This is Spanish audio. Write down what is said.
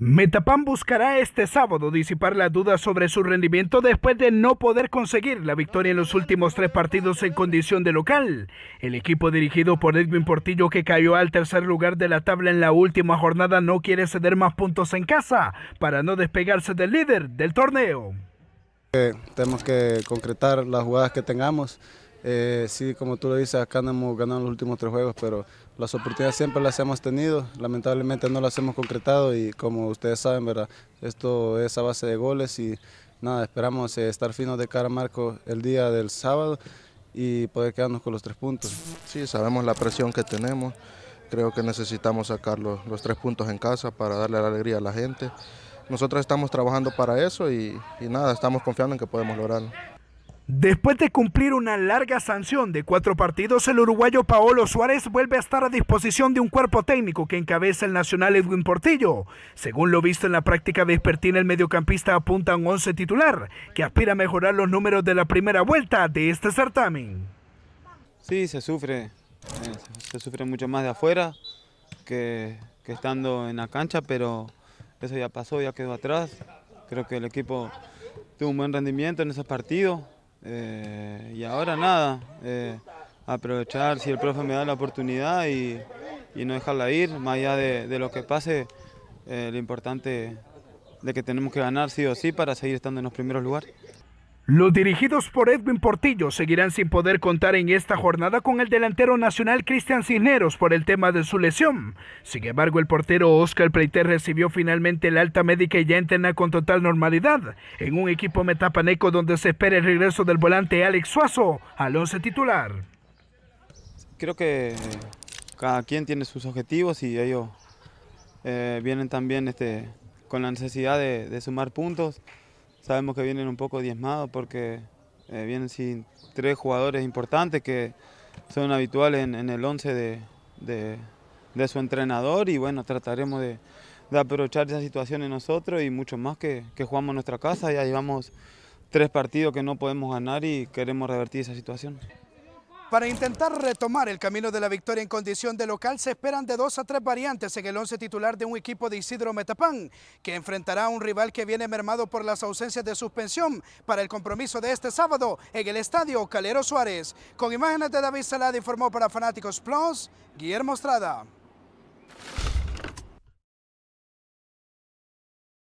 Metapan buscará este sábado disipar las dudas sobre su rendimiento después de no poder conseguir la victoria en los últimos tres partidos en condición de local. El equipo dirigido por Edwin Portillo, que cayó al tercer lugar de la tabla en la última jornada, no quiere ceder más puntos en casa para no despegarse del líder del torneo. Eh, tenemos que concretar las jugadas que tengamos. Eh, sí, como tú lo dices, acá no hemos ganado los últimos tres juegos, pero las oportunidades siempre las hemos tenido, lamentablemente no las hemos concretado y como ustedes saben, ¿verdad? esto es a base de goles y nada, esperamos eh, estar finos de cara a marco el día del sábado y poder quedarnos con los tres puntos. Sí, sabemos la presión que tenemos, creo que necesitamos sacar los, tres puntos en casa para darle la alegría a la gente. Nosotros estamos trabajando para eso y nada, estamos confiando en que podemos lograrlo. Después de cumplir una larga sanción de cuatro partidos, el uruguayo Paolo Suárez vuelve a estar a disposición de un cuerpo técnico que encabeza el nacional Edwin Portillo. Según lo visto en la práctica vespertina, el mediocampista apunta a un once titular, que aspira a mejorar los números de la primera vuelta de este certamen. Sí, se sufre, eh, se sufre mucho más de afuera que, que estando en la cancha, pero eso ya pasó, ya quedó atrás. Creo que el equipo tuvo un buen rendimiento en esos partidos. Eh, y ahora nada, eh, aprovechar si el profe me da la oportunidad y, no dejarla ir, más allá de, lo que pase, eh, lo importante de que tenemos que ganar sí o sí para seguir estando en los primeros lugares. Los dirigidos por Edwin Portillo seguirán sin poder contar en esta jornada con el delantero nacional Cristian Cisneros por el tema de su lesión. Sin embargo, el portero Oscar Pleiter recibió finalmente la alta médica y ya entrena con total normalidad en un equipo metapaneco donde se espera el regreso del volante Alex Suazo al 11 titular. Creo que cada quien tiene sus objetivos y ellos eh, vienen también este, con la necesidad de sumar puntos. Sabemos que vienen un poco diezmados porque eh, vienen sin tres jugadores importantes que son habituales en, el 11 de, su entrenador y bueno, trataremos de, aprovechar esa situación en nosotros y mucho más que, que jugamos en nuestra casa. Ya llevamos tres partidos que no podemos ganar y queremos revertir esa situación. Para intentar retomar el camino de la victoria en condición de local, se esperan de dos a tres variantes en el once titular de un equipo de Isidro Metapán, que enfrentará a un rival que viene mermado por las ausencias de suspensión para el compromiso de este sábado en el Estadio Calero Suárez. Con imágenes de David Salada informó para Fanáticos Plus, Guillermo Estrada.